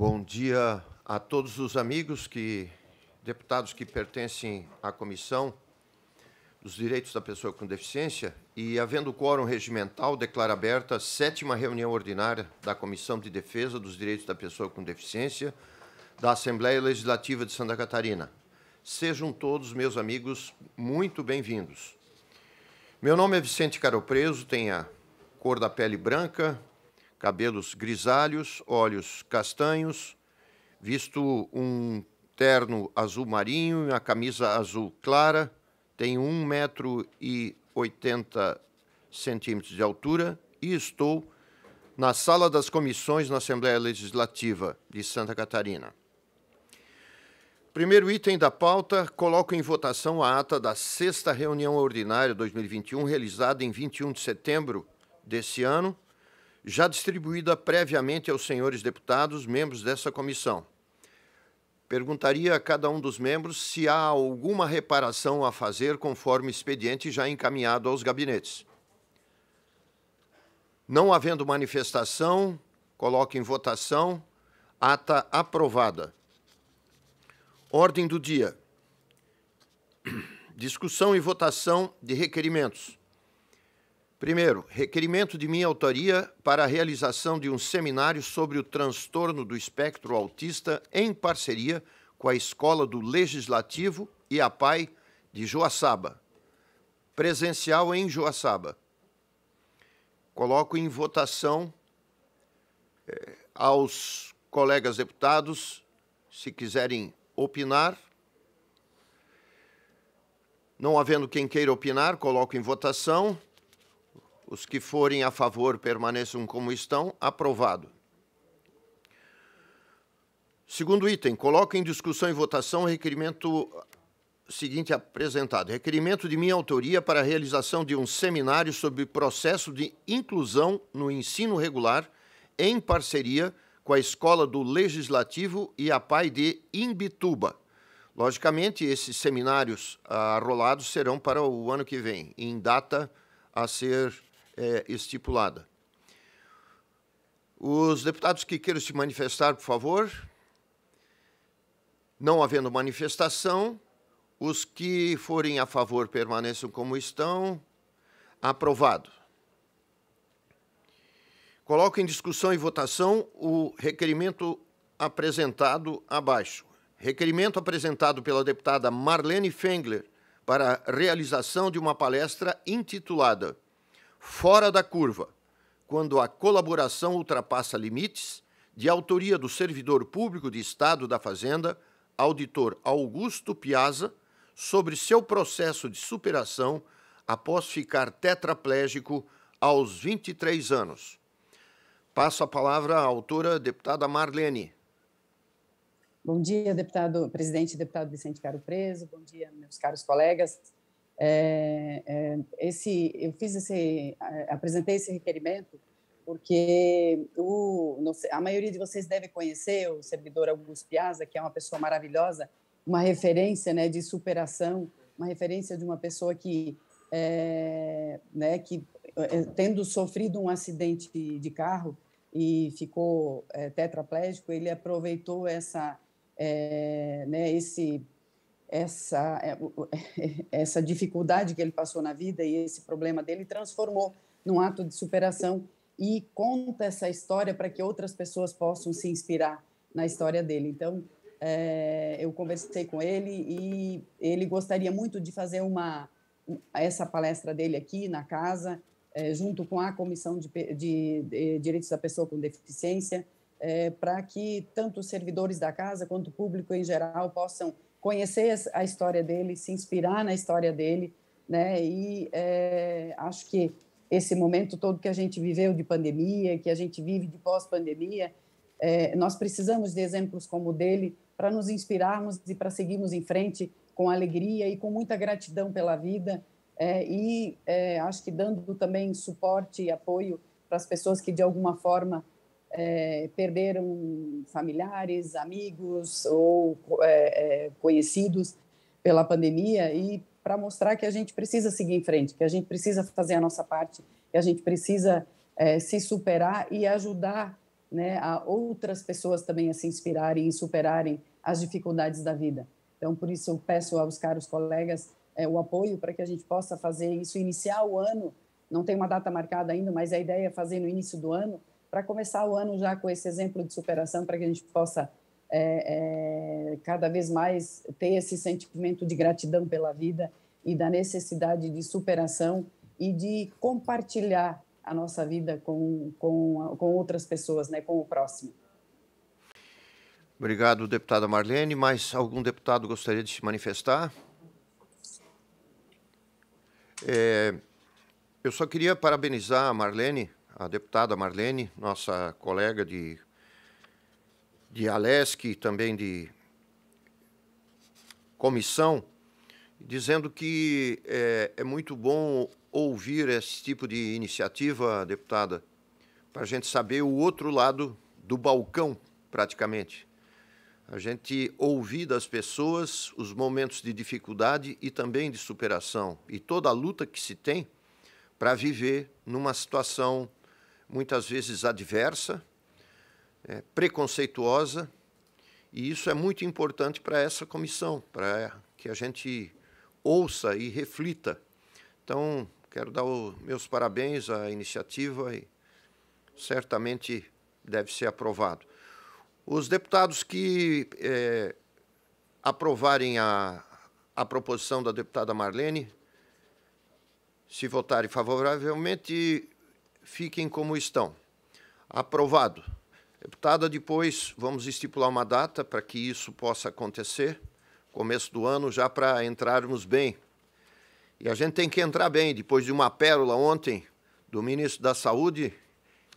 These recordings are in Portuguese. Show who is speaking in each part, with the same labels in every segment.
Speaker 1: Bom dia a todos os amigos que deputados que pertencem à comissão dos Direitos da Pessoa com Deficiência e, havendo quórum regimental, declara aberta a sétima reunião ordinária da Comissão de Defesa dos Direitos da Pessoa com Deficiência da Assembleia Legislativa de Santa Catarina. Sejam todos, meus amigos, muito bem-vindos. Meu nome é Vicente Caropreso, tenho a cor da pele branca, cabelos grisalhos, olhos castanhos, visto um terno azul marinho e uma camisa azul clara, tem 1 metro e 80 centímetros de altura e estou na sala das comissões na Assembleia Legislativa de Santa Catarina. Primeiro item da pauta, coloco em votação a ata da sexta reunião ordinária 2021, realizada em 21 de setembro desse ano, já distribuída previamente aos senhores deputados, membros dessa comissão. Perguntaria a cada um dos membros se há alguma reparação a fazer conforme expediente já encaminhado aos gabinetes. Não havendo manifestação, coloque em votação. Ata aprovada. Ordem do dia. Discussão e votação de requerimentos. Primeiro, requerimento de minha autoria para a realização de um seminário sobre o transtorno do espectro autista em parceria com a Escola do Legislativo e a PAI de Joaçaba. Presencial em Joaçaba. Coloco em votação eh, aos colegas deputados, se quiserem opinar. Não havendo quem queira opinar, coloco em votação. Os que forem a favor permaneçam como estão. Aprovado. Segundo item, coloco em discussão e votação o requerimento seguinte apresentado. Requerimento de minha autoria para a realização de um seminário sobre processo de inclusão no ensino regular em parceria com a Escola do Legislativo e a PAI de Imbituba. Logicamente, esses seminários ah, arrolados serão para o ano que vem, em data a ser é, estipulada. Os deputados que queiram se manifestar, por favor. Não havendo manifestação, os que forem a favor permaneçam como estão. Aprovado. Coloco em discussão e votação o requerimento apresentado abaixo. Requerimento apresentado pela deputada Marlene Fengler para a realização de uma palestra intitulada fora da curva, quando a colaboração ultrapassa limites, de autoria do servidor público de Estado da Fazenda, auditor Augusto Piazza, sobre seu processo de superação após ficar tetraplégico aos 23 anos. Passo a palavra à autora, deputada Marlene.
Speaker 2: Bom dia, deputado presidente, deputado Vicente Caro Preso. Bom dia, meus caros colegas. É, é, esse, eu fiz esse, apresentei esse requerimento porque o, sei, a maioria de vocês deve conhecer o servidor Augusto Piazza, que é uma pessoa maravilhosa, uma referência né, de superação, uma referência de uma pessoa que, é, né, que é, é, tendo sofrido um acidente de carro e ficou é, tetraplégico, ele aproveitou essa, né, esse essa, é, essa dificuldade que ele passou na vida e esse problema dele transformou num ato de superação e conta essa história para que outras pessoas possam se inspirar na história dele. Então, é, eu conversei com ele e ele gostaria muito de fazer uma essa palestra dele aqui na casa, é, junto com a Comissão de, de, de, Direitos da Pessoa com Deficiência, é, para que tanto os servidores da casa quanto o público em geral possam conhecer a história dele, se inspirar na história dele, né? E é, acho que esse momento todo que a gente viveu de pandemia, que a gente vive de pós-pandemia, é, nós precisamos de exemplos como o dele para nos inspirarmos e para seguirmos em frente com alegria e com muita gratidão pela vida é, e é, acho que dando também suporte e apoio para as pessoas que de alguma forma é, perderam familiares, amigos ou é, conhecidos pela pandemia e para mostrar que a gente precisa seguir em frente, que a gente precisa fazer a nossa parte, que a gente precisa é, se superar e ajudar né, a outras pessoas também a se inspirarem e superarem as dificuldades da vida. Então, por isso, eu peço aos caros colegas é, o apoio para que a gente possa fazer isso, iniciar o ano. Não tem uma data marcada ainda, mas a ideia é fazer no início do ano para começar o ano já com esse exemplo de superação, para que a gente possa é, é, cada vez mais ter esse sentimento de gratidão pela vida e da necessidade de superação e de compartilhar a nossa vida com, com, com outras pessoas, né, com o próximo.
Speaker 1: Obrigado, deputada Marlene. Mais algum deputado gostaria de se manifestar? É, eu só queria parabenizar a Marlene a deputada Marlene, nossa colega de, de Alesc, também de comissão, dizendo que é, é muito bom ouvir esse tipo de iniciativa, deputada, para a gente saber o outro lado do balcão, praticamente. A gente ouvir das pessoas os momentos de dificuldade e também de superação, e toda a luta que se tem para viver numa situação muitas vezes adversa, é, preconceituosa, e isso é muito importante para essa comissão, para que a gente ouça e reflita. Então, quero dar os meus parabéns à iniciativa e certamente deve ser aprovado. Os deputados que é, aprovarem a, a proposição da deputada Marlene, se votarem favoravelmente, fiquem como estão. Aprovado. Deputada, depois vamos estipular uma data para que isso possa acontecer, começo do ano, já para entrarmos bem. E a gente tem que entrar bem, depois de uma pérola ontem do ministro da Saúde,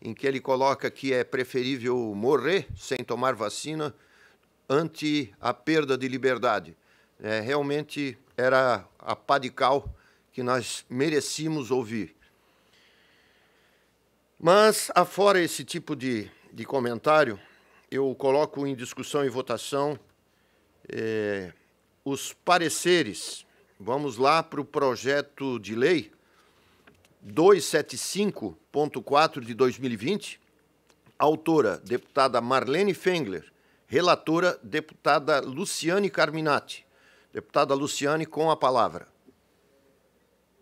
Speaker 1: em que ele coloca que é preferível morrer sem tomar vacina ante a perda de liberdade. É, realmente era a padical que nós merecíamos ouvir. Mas, afora esse tipo de, de comentário, eu coloco em discussão e votação eh, os pareceres. Vamos lá para o projeto de lei 275.4 de 2020. Autora, deputada Marlene Fengler. Relatora, deputada Luciane Carminati. Deputada Luciane, com a palavra.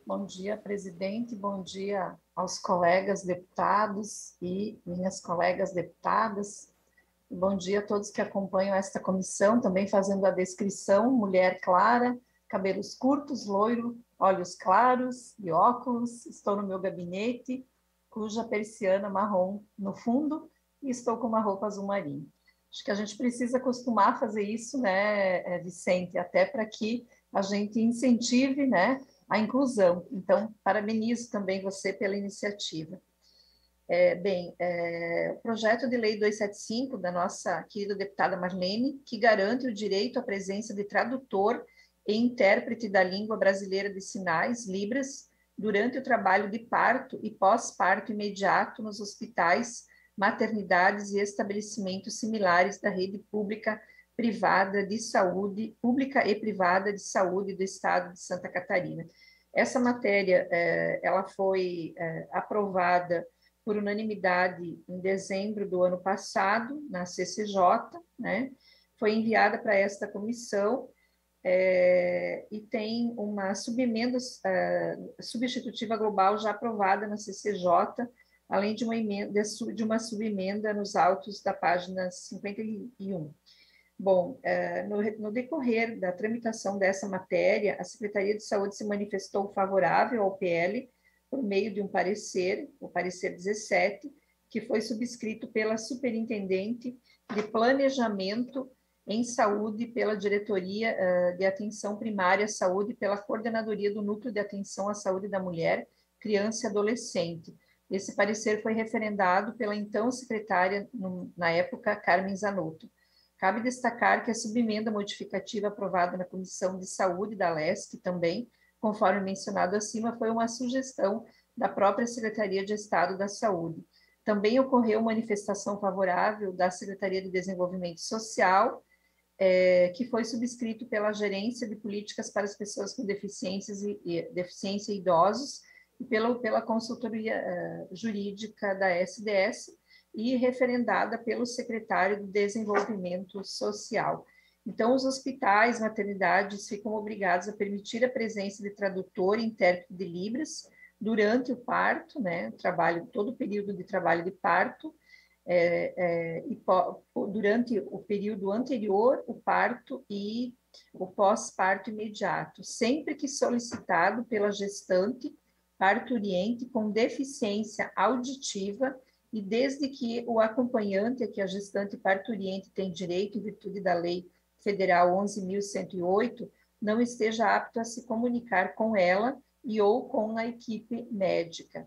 Speaker 3: Bom dia, presidente. Bom dia aos colegas deputados e minhas colegas deputadas. Bom dia a todos que acompanham esta comissão, também fazendo a descrição: mulher clara, cabelos curtos, loiro, olhos claros e óculos. Estou no meu gabinete, cuja persiana marrom no fundo, e estou com uma roupa azul marinho. Acho que a gente precisa acostumar a fazer isso, né, Vicente, até para que a gente incentive, né, a inclusão. Então, parabenizo também você pela iniciativa. É, bem, é, o projeto de lei 275 da nossa querida deputada Marlene, que garante o direito à presença de tradutor e intérprete da língua brasileira de sinais, Libras, durante o trabalho de parto e pós-parto imediato nos hospitais, maternidades e estabelecimentos similares da rede pública privada de saúde, pública e privada de saúde do Estado de Santa Catarina. Essa matéria, é, ela foi é, aprovada por unanimidade em dezembro do ano passado, na CCJ, né? foi enviada para esta comissão é, e tem uma subemenda é, substitutiva global já aprovada na CCJ, além de uma, emenda, de uma subemenda nos autos da página 51. Bom, é, no decorrer da tramitação dessa matéria, a Secretaria de Saúde se manifestou favorável ao PL por meio de um parecer, o parecer 17, que foi subscrito pela Superintendente de Planejamento em Saúde, pela Diretoria eh, de Atenção Primária à Saúde, pela Coordenadoria do Núcleo de Atenção à Saúde da Mulher, Criança e Adolescente. Esse parecer foi referendado pela então secretária, na época, Carmen Zanotto. Cabe destacar que a subemenda modificativa aprovada na Comissão de Saúde da LESC também, conforme mencionado acima, foi uma sugestão da própria Secretaria de Estado da Saúde. Também ocorreu manifestação favorável da Secretaria de Desenvolvimento Social, é, que foi subscrito pela Gerência de Políticas para as Pessoas com Deficiências e, e Deficiência e Idosos e pela, pela Consultoria é, Jurídica da SDS, e referendada pelo secretário do Desenvolvimento Social. Então, os hospitais, maternidades ficam obrigados a permitir a presença de tradutor e intérprete de Libras durante o parto, né, trabalho, todo o período de trabalho de parto, é, é, e durante o período anterior, o parto e o pós-parto imediato, sempre que solicitado pela gestante parturiente com deficiência auditiva e desde que o acompanhante a que a gestante parturiente tem direito em virtude da Lei Federal 11.108 não esteja apto a se comunicar com ela e ou com a equipe médica.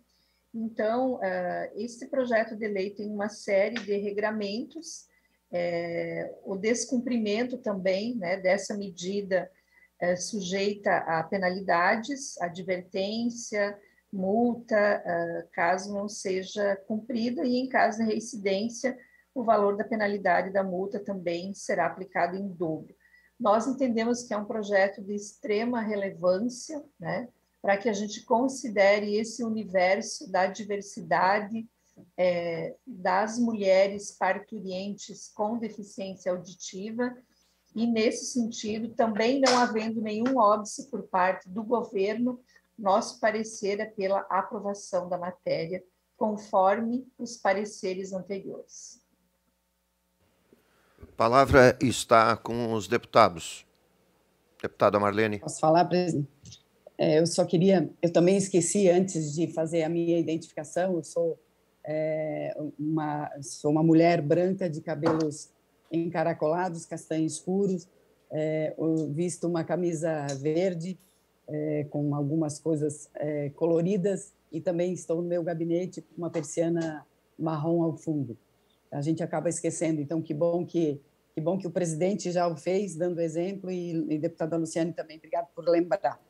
Speaker 3: Então, ah, esse projeto de lei tem uma série de regramentos, é, o descumprimento também né, dessa medida é, sujeita a penalidades, advertência, multa, ah, caso não seja cumprida, e em caso de reincidência, o valor da penalidade da multa também será aplicado em dobro. Nós entendemos que é um projeto de extrema relevância, né, para que a gente considere esse universo da diversidade é, das mulheres parturientes com deficiência auditiva, e nesse sentido, também não havendo nenhum óbice por parte do governo nosso parecer é pela aprovação da matéria, conforme os pareceres anteriores.
Speaker 1: A palavra está com os deputados. Deputada Marlene. Posso falar, presidente?
Speaker 2: É, eu só queria, eu também esqueci antes de fazer a minha identificação. Eu sou é, uma sou uma mulher branca de cabelos encaracolados, castanhos escuros, é, visto uma camisa verde é, com algumas coisas é, coloridas e também estou no meu gabinete com uma persiana marrom ao fundo. A gente acaba esquecendo, então que bom que que bom que o presidente já o fez, dando exemplo, e, e deputada Luciane também, obrigado por lembrar.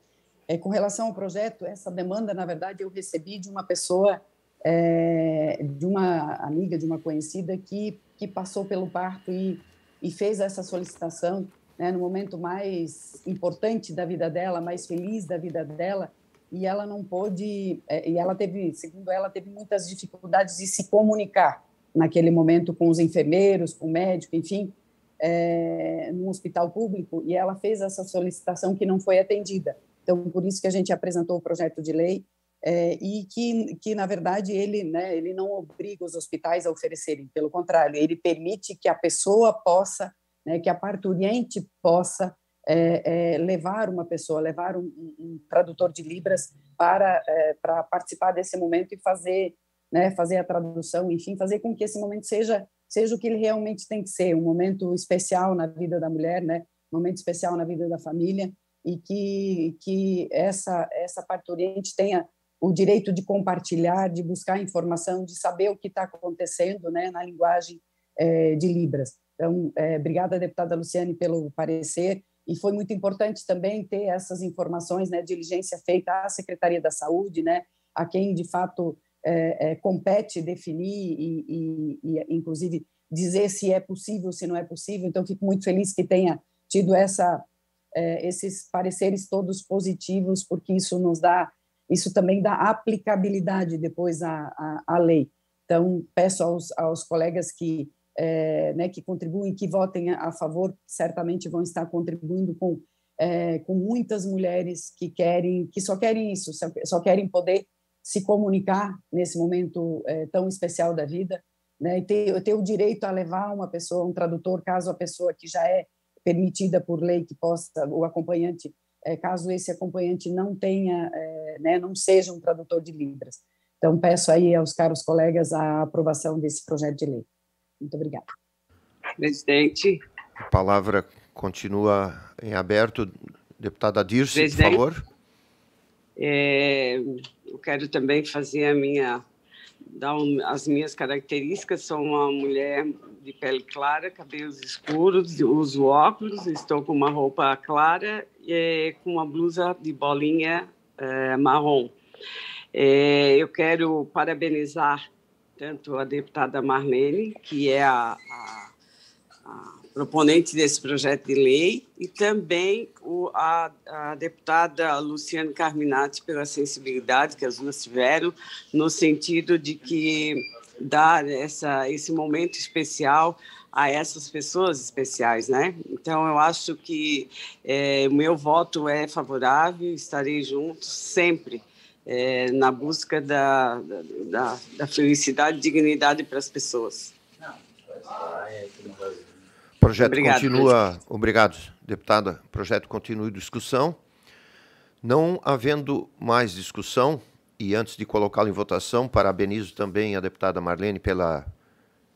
Speaker 2: É, com relação ao projeto, essa demanda, na verdade, eu recebi de uma pessoa, é, de uma amiga, de uma conhecida, que, que passou pelo parto e, e fez essa solicitação né, no momento mais importante da vida dela, mais feliz da vida dela, e ela não pôde, é, e ela teve, segundo ela, teve muitas dificuldades de se comunicar naquele momento com os enfermeiros, com o médico, enfim, é, hospital público, e ela fez essa solicitação que não foi atendida. Então, por isso que a gente apresentou o projeto de lei é, e que, que, na verdade, ele, né, ele não obriga os hospitais a oferecerem, pelo contrário, ele permite que a pessoa possa né, que a parturiente possa é, é, levar uma pessoa, levar um, um tradutor de libras para é, para participar desse momento e fazer né, fazer a tradução, enfim, fazer com que esse momento seja seja o que ele realmente tem que ser, um momento especial na vida da mulher, né, um momento especial na vida da família e que que essa essa parturiente tenha o direito de compartilhar, de buscar informação, de saber o que está acontecendo, né, na linguagem é, de libras. Então, é, obrigada, deputada Luciane, pelo parecer. E foi muito importante também ter essas informações, né, diligência feita à Secretaria da Saúde, né, a quem de fato é, é, compete definir e, e, e, inclusive, dizer se é possível, se não é possível. Então, fico muito feliz que tenha tido essa, é, esses pareceres todos positivos, porque isso nos dá, isso também dá aplicabilidade depois à, à, à lei. Então, peço aos, aos colegas que é, né, que contribuem, que votem a favor, certamente vão estar contribuindo com, é, com muitas mulheres que querem, que só querem isso, só, querem poder se comunicar nesse momento é, tão especial da vida, né, e ter, ter o direito a levar uma pessoa, um tradutor, caso a pessoa que já é permitida por lei que possa, o acompanhante, é, caso esse acompanhante não tenha, é, né, não seja um tradutor de libras. Então, peço aí aos caros colegas a aprovação desse projeto de lei. Muito obrigada.
Speaker 1: Presidente. A palavra continua em aberto. Deputada Dirce, Presidente, por
Speaker 4: favor. É, eu quero também fazer a minha dar as minhas características. Sou uma mulher de pele clara, cabelos escuros, uso óculos, estou com uma roupa clara e com uma blusa de bolinha é, marrom. É, eu quero parabenizar tanto a deputada Marlene, que é a, a, a proponente desse projeto de lei, e também o, a, a, deputada Luciane Carminati pela sensibilidade que as duas tiveram, no sentido de que dar essa, esse momento especial a essas pessoas especiais, né? Então, eu acho que é, meu voto é favorável, estarei junto sempre é, na busca da, da, da felicidade e dignidade para as pessoas.
Speaker 5: O projeto
Speaker 1: Obrigado, continua. Presidente. Obrigado, deputada. O projeto continua em discussão. Não havendo mais discussão, e antes de colocá-lo em votação, parabenizo também a deputada Marlene pela,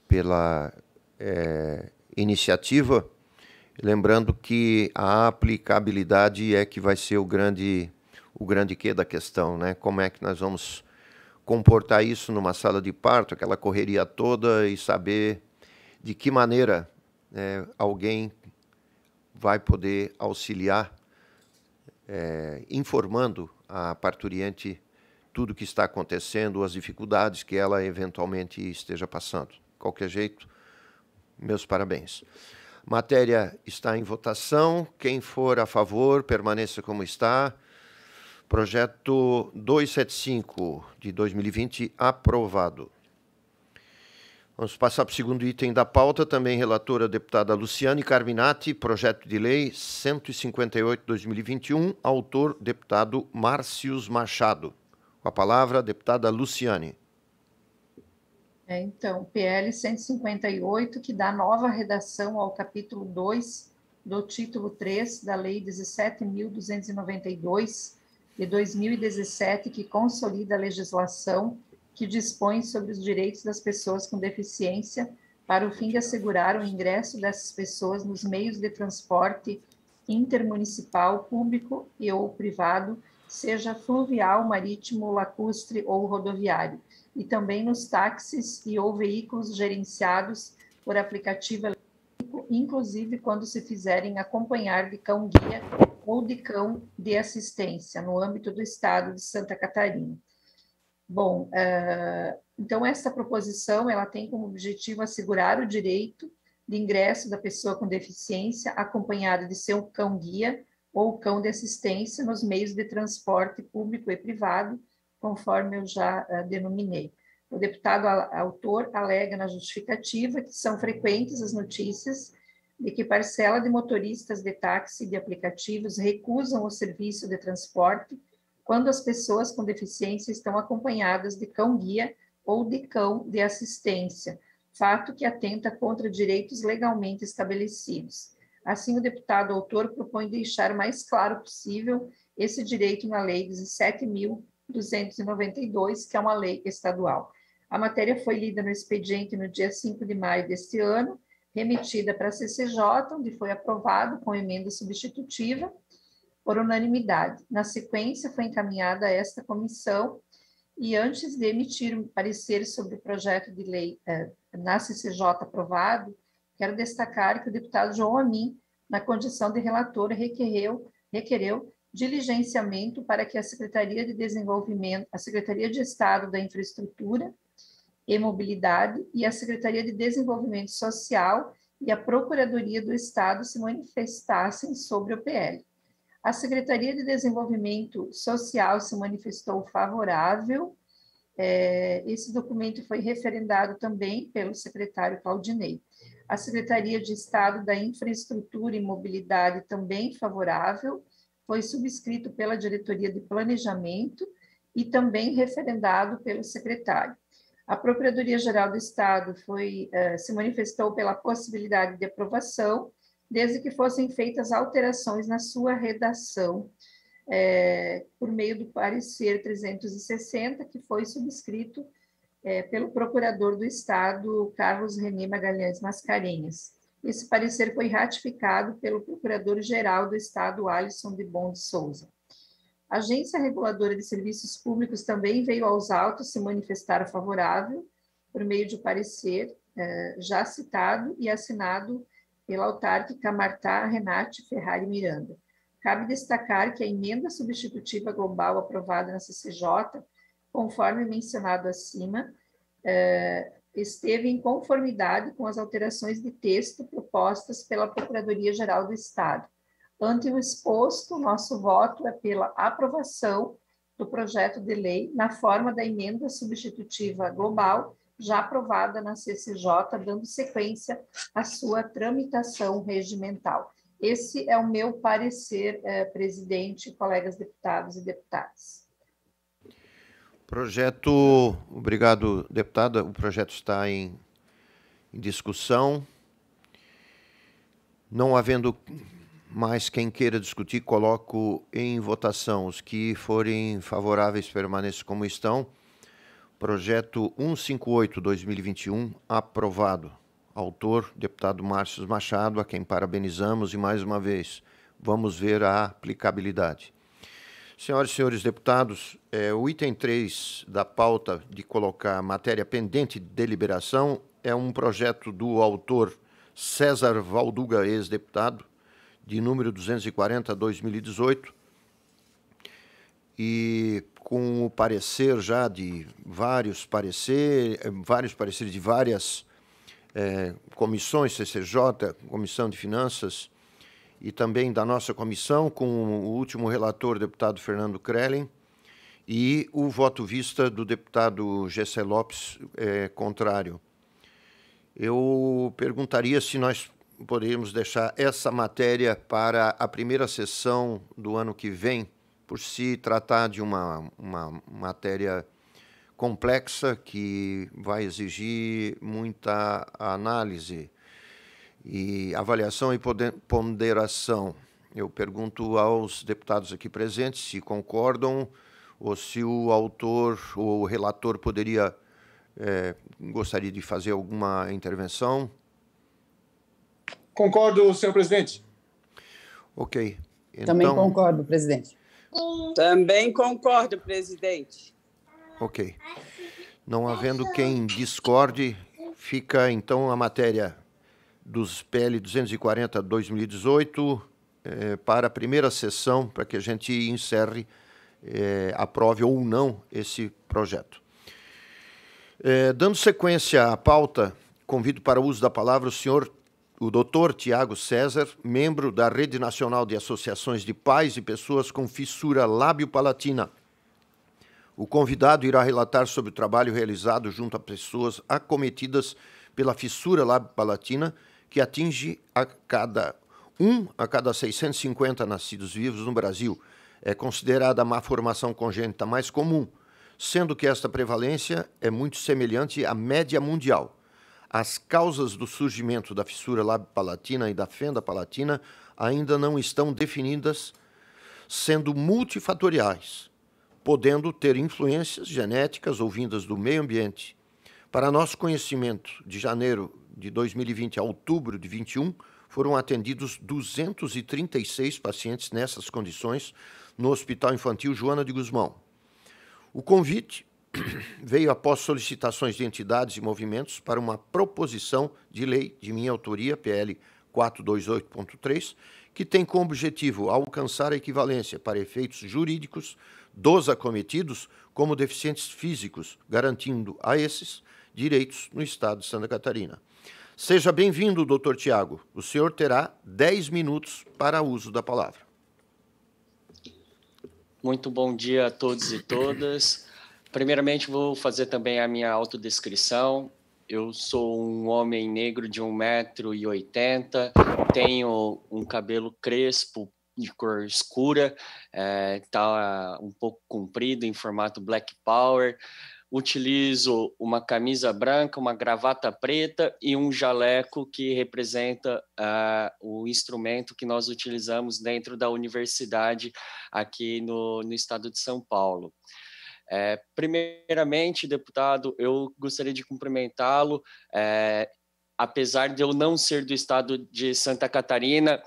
Speaker 1: pela é, iniciativa, lembrando que a aplicabilidade é que vai ser o grande o grande quê da questão, né? Como é que nós vamos comportar isso numa sala de parto, aquela correria toda e saber de que maneira né, alguém vai poder auxiliar, é, informando a parturiente tudo o que está acontecendo, as dificuldades que ela eventualmente esteja passando. De qualquer jeito, meus parabéns. Matéria está em votação. Quem for a favor, permaneça como está. Projeto 275 de 2020 aprovado. Vamos passar para o segundo item da pauta, também relatora deputada Luciane Carminati, projeto de lei 158/2021, autor deputado Márcios Machado. Com a palavra, deputada Luciane.
Speaker 3: É, então, PL 158, que dá nova redação ao capítulo 2 do título 3 da lei 17292 de 2017, que consolida a legislação que dispõe sobre os direitos das pessoas com deficiência para o fim de assegurar o ingresso dessas pessoas nos meios de transporte intermunicipal, público e ou privado, seja fluvial, marítimo, lacustre ou rodoviário, e também nos táxis e ou veículos gerenciados por aplicativo inclusive quando se fizerem acompanhar de cão guia ou de cão de assistência, no âmbito do Estado de Santa Catarina. Bom, eh, então essa proposição ela tem como objetivo assegurar o direito de ingresso da pessoa com deficiência acompanhada de seu cão guia ou cão de assistência nos meios de transporte público e privado, conforme eu já eh, denominei. O deputado autor alega na justificativa que são frequentes as notícias de que parcela de motoristas de táxi e de aplicativos recusam o serviço de transporte quando as pessoas com deficiência estão acompanhadas de cão-guia ou de cão de assistência, fato que atenta contra direitos legalmente estabelecidos. Assim, o deputado autor propõe deixar mais claro possível esse direito na Lei 17.292, que é uma lei estadual. A matéria foi lida no expediente no dia 5 de maio deste ano, remetida para a CCJ, onde foi aprovado com emenda substitutiva por unanimidade. Na sequência, foi encaminhada a esta comissão e antes de emitir um parecer sobre o projeto de lei eh, na CCJ aprovado, quero destacar que o deputado João Amin, na condição de relator, requereu, requereu diligenciamento para que a Secretaria de Desenvolvimento, a Secretaria de Estado da Infraestrutura e Mobilidade e a Secretaria de Desenvolvimento Social e a Procuradoria do Estado se manifestassem sobre o PL. A Secretaria de Desenvolvimento Social se manifestou favorável. É, esse documento foi referendado também pelo secretário Claudinei. A Secretaria de Estado da Infraestrutura e Mobilidade também favorável. Foi subscrito pela Diretoria de Planejamento e também referendado pelo secretário. A Procuradoria-Geral do Estado foi, eh, se manifestou pela possibilidade de aprovação, desde que fossem feitas alterações na sua redação, é, por meio do parecer 360, que foi subscrito é, pelo procurador do Estado, Carlos René Magalhães Mascarenhas. Esse parecer foi ratificado pelo Procurador-Geral do Estado, Alisson de Bom de Souza. A Agência Reguladora de Serviços Públicos também veio aos autos se manifestar favorável por meio de parecer eh, já citado e assinado pela autárquica Marta Renate Ferrari Miranda. Cabe destacar que a emenda substitutiva global aprovada na CCJ, conforme mencionado acima, eh, esteve em conformidade com as alterações de texto propostas pela Procuradoria-Geral do Estado Ante o exposto, nosso voto é pela aprovação do projeto de lei na forma da emenda substitutiva global já aprovada na CCJ, dando sequência à sua tramitação regimental. Esse é o meu parecer, eh, presidente, colegas deputados e deputadas.
Speaker 1: Projeto, obrigado, deputada. O projeto está em, em discussão. Não havendo mas quem queira discutir, coloco em votação. Os que forem favoráveis permaneçam como estão. Projeto 158-2021, aprovado. Autor, deputado Márcio Machado, a quem parabenizamos e mais uma vez vamos ver a aplicabilidade. Senhoras e senhores deputados, é, o item 3 da pauta de colocar matéria pendente de deliberação é um projeto do autor César Valduga, ex-deputado, de número 240-2018, a e com o parecer já de vários pareceres, vários pareceres de várias é, comissões, CCJ, Comissão de Finanças, e também da nossa comissão, com o último relator, deputado Fernando Krellen, e o voto vista do deputado Gessé Lopes é, contrário. Eu perguntaria se nós poderíamos deixar essa matéria para a primeira sessão do ano que vem, por se tratar de uma, uma matéria complexa que vai exigir muita análise e avaliação e ponderação. Eu pergunto aos deputados aqui presentes se concordam ou se o autor ou o relator poderia é, gostaria de fazer alguma intervenção. Concordo, senhor presidente. Ok. Então... Também
Speaker 2: concordo, presidente.
Speaker 4: Também concordo, presidente.
Speaker 1: Ok. Não havendo quem discorde, fica então a matéria dos PL 240 2018 eh, para a primeira sessão, para que a gente encerre, eh, aprove ou não esse projeto. Eh, dando sequência à pauta, convido para o uso da palavra o senhor o doutor Tiago César, membro da Rede Nacional de Associações de Pais e Pessoas com Fissura Lábio-Palatina. O convidado irá relatar sobre o trabalho realizado junto a pessoas acometidas pela fissura lábio-palatina, que atinge a cada um a cada 650 nascidos vivos no Brasil. É considerada a má formação congênita mais comum, sendo que esta prevalência é muito semelhante à média mundial. As causas do surgimento da fissura lábio palatina e da fenda palatina ainda não estão definidas, sendo multifatoriais, podendo ter influências genéticas ou vindas do meio ambiente. Para nosso conhecimento, de janeiro de 2020 a outubro de 21, foram atendidos 236 pacientes nessas condições no Hospital Infantil Joana de Guzmão. O convite veio após solicitações de entidades e movimentos para uma proposição de lei de minha autoria, PL 428.3, que tem como objetivo alcançar a equivalência para efeitos jurídicos dos acometidos como deficientes físicos, garantindo a esses direitos no Estado de Santa Catarina. Seja bem-vindo, doutor Tiago. O senhor terá 10 minutos para uso da palavra. Muito
Speaker 5: bom dia a todos e todas. Primeiramente, vou fazer também a minha autodescrição. Eu sou um homem negro de 1,80m, tenho um cabelo crespo de cor escura, está é, tá um pouco comprido, em formato Black Power. Utilizo uma camisa branca, uma gravata preta e um jaleco que representa uh, o instrumento que nós utilizamos dentro da universidade aqui no, no estado de São Paulo. É, primeiramente, deputado, eu gostaria de cumprimentá-lo. É, apesar de eu não ser do estado de Santa Catarina,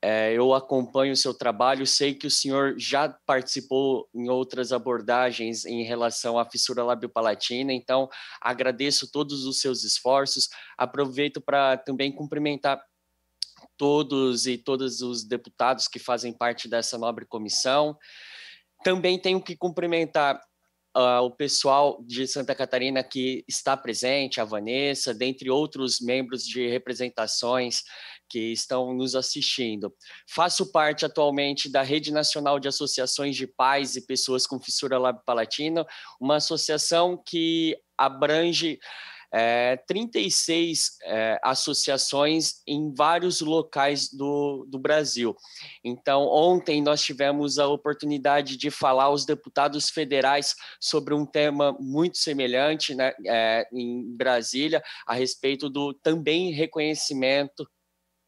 Speaker 5: é, eu acompanho o seu trabalho. Sei que o senhor já participou em outras abordagens em relação à fissura labiopalatina, então agradeço todos os seus esforços. Aproveito para também cumprimentar todos e todas os deputados que fazem parte dessa nobre comissão. Também tenho que cumprimentar uh, o pessoal de Santa Catarina que está presente, a Vanessa, dentre outros membros de representações que estão nos assistindo. Faço parte atualmente da Rede Nacional de Associações de Pais e Pessoas com Fissura Lab Palatino, uma associação que abrange é, 36 é, associações em vários locais do, do Brasil. Então, ontem nós tivemos a oportunidade de falar aos deputados federais sobre um tema muito semelhante né, é, em Brasília, a respeito do também reconhecimento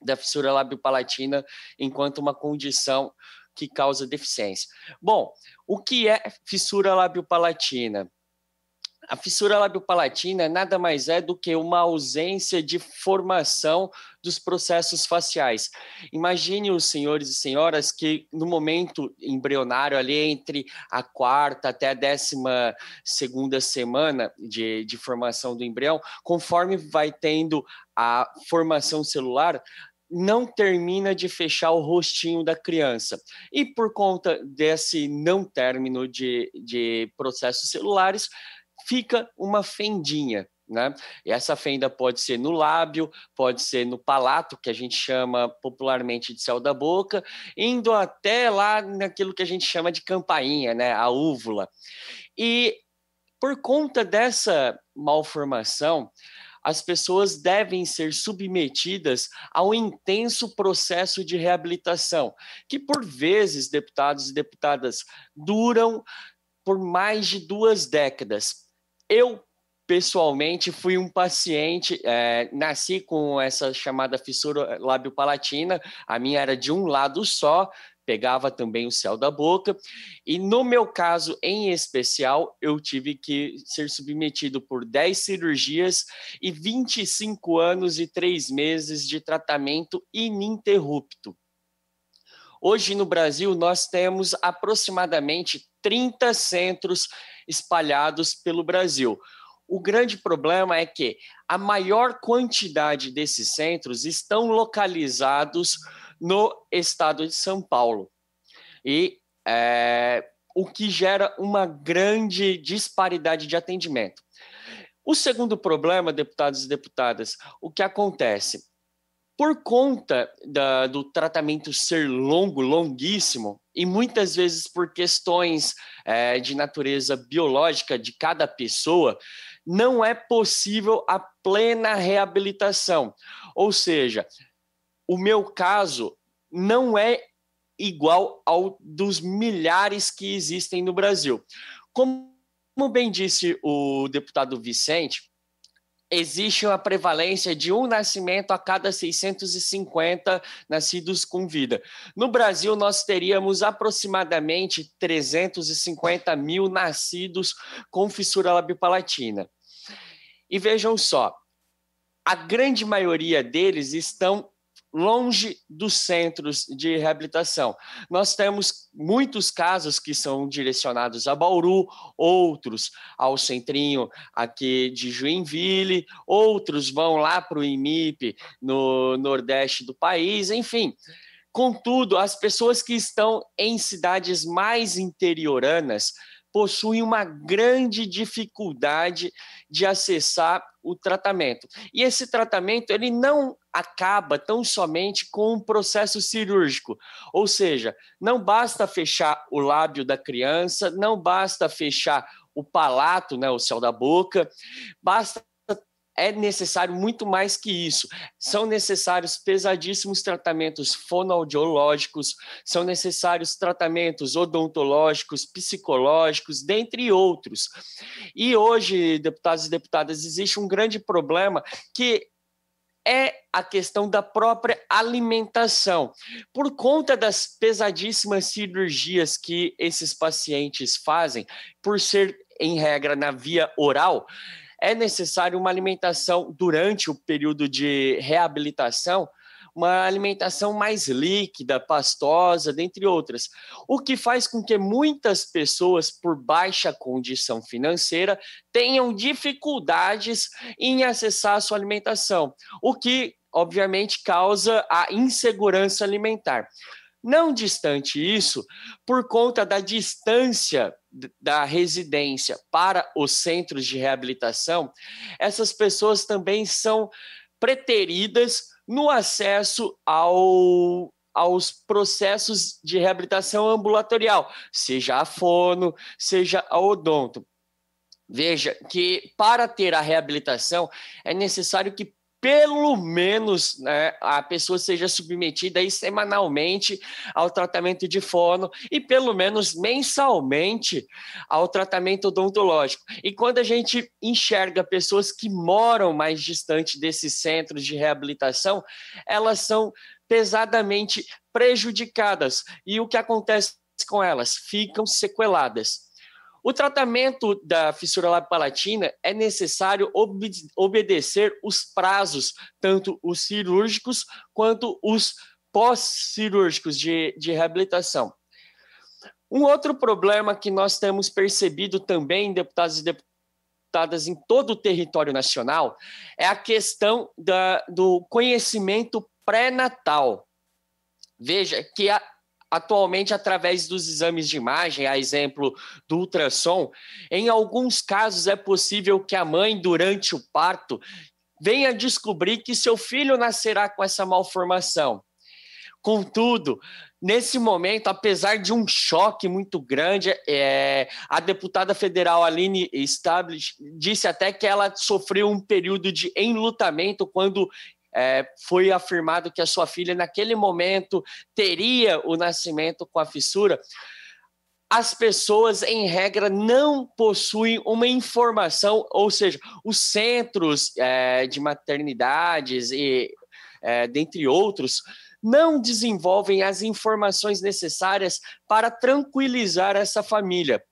Speaker 5: da fissura labiopalatina enquanto uma condição que causa deficiência. Bom, o que é fissura labiopalatina? A fissura labiopalatina nada mais é do que uma ausência de formação dos processos faciais. Imagine os senhores e senhoras que no momento embrionário, ali entre a quarta até a décima segunda semana de, de formação do embrião, conforme vai tendo a formação celular, não termina de fechar o rostinho da criança. E por conta desse não término de, de processos celulares, fica uma fendinha. Né? Essa fenda pode ser no lábio, pode ser no palato, que a gente chama popularmente de céu da boca, indo até lá naquilo que a gente chama de campainha, né? a úvula. E por conta dessa malformação, as pessoas devem ser submetidas a um intenso processo de reabilitação, que por vezes, deputados e deputadas, duram por mais de duas décadas, eu, pessoalmente, fui um paciente, é, nasci com essa chamada fissura lábio-palatina, a minha era de um lado só, pegava também o céu da boca. E no meu caso em especial, eu tive que ser submetido por 10 cirurgias e 25 anos e 3 meses de tratamento ininterrupto. Hoje no Brasil, nós temos aproximadamente 30 centros espalhados pelo Brasil. O grande problema é que a maior quantidade desses centros estão localizados no estado de São Paulo. E é, o que gera uma grande disparidade de atendimento. O segundo problema, deputados e deputadas, o que acontece? Por conta da, do tratamento ser longo, longuíssimo, e muitas vezes por questões é, de natureza biológica de cada pessoa, não é possível a plena reabilitação. Ou seja, o meu caso não é igual ao dos milhares que existem no Brasil. Como bem disse o deputado Vicente, existe uma prevalência de um nascimento a cada 650 nascidos com vida. No Brasil, nós teríamos aproximadamente 350 mil nascidos com fissura labiopalatina. E vejam só, a grande maioria deles estão longe dos centros de reabilitação. Nós temos muitos casos que são direcionados a Bauru, outros ao centrinho aqui de Joinville, outros vão lá para o IMIP, no nordeste do país, enfim. Contudo, as pessoas que estão em cidades mais interioranas possuem uma grande dificuldade de acessar o tratamento. E esse tratamento ele não acaba tão somente com um processo cirúrgico. Ou seja, não basta fechar o lábio da criança, não basta fechar o palato, né, o céu da boca, basta é necessário muito mais que isso. São necessários pesadíssimos tratamentos fonoaudiológicos, são necessários tratamentos odontológicos, psicológicos, dentre outros. E hoje, deputados e deputadas, existe um grande problema que é a questão da própria alimentação. Por conta das pesadíssimas cirurgias que esses pacientes fazem, por ser, em regra, na via oral, é necessário uma alimentação durante o período de reabilitação uma alimentação mais líquida, pastosa, dentre outras. O que faz com que muitas pessoas, por baixa condição financeira, tenham dificuldades em acessar a sua alimentação, o que, obviamente, causa a insegurança alimentar. Não distante isso, por conta da distância da residência para os centros de reabilitação, essas pessoas também são preteridas no acesso ao aos processos de reabilitação ambulatorial, seja a fono, seja a odonto. Veja que para ter a reabilitação é necessário que pelo menos né, a pessoa seja submetida aí semanalmente ao tratamento de fono e pelo menos mensalmente ao tratamento odontológico. E quando a gente enxerga pessoas que moram mais distante desses centros de reabilitação, elas são pesadamente prejudicadas. E o que acontece com elas? Ficam sequeladas o tratamento da fissura lábio-palatina é necessário obedecer os prazos, tanto os cirúrgicos quanto os pós-cirúrgicos de, de reabilitação. Um outro problema que nós temos percebido também, deputados e deputadas em todo o território nacional, é a questão da, do conhecimento pré-natal. Veja que a Atualmente, através dos exames de imagem, a exemplo do ultrassom, em alguns casos é possível que a mãe, durante o parto, venha descobrir que seu filho nascerá com essa malformação. Contudo, nesse momento, apesar de um choque muito grande, é, a deputada federal Aline Stablish disse até que ela sofreu um período de enlutamento quando é, foi afirmado que a sua filha, naquele momento, teria o nascimento com a fissura, as pessoas, em regra, não possuem uma informação, ou seja, os centros é, de maternidades e é, dentre outros, não desenvolvem as informações necessárias para tranquilizar essa família.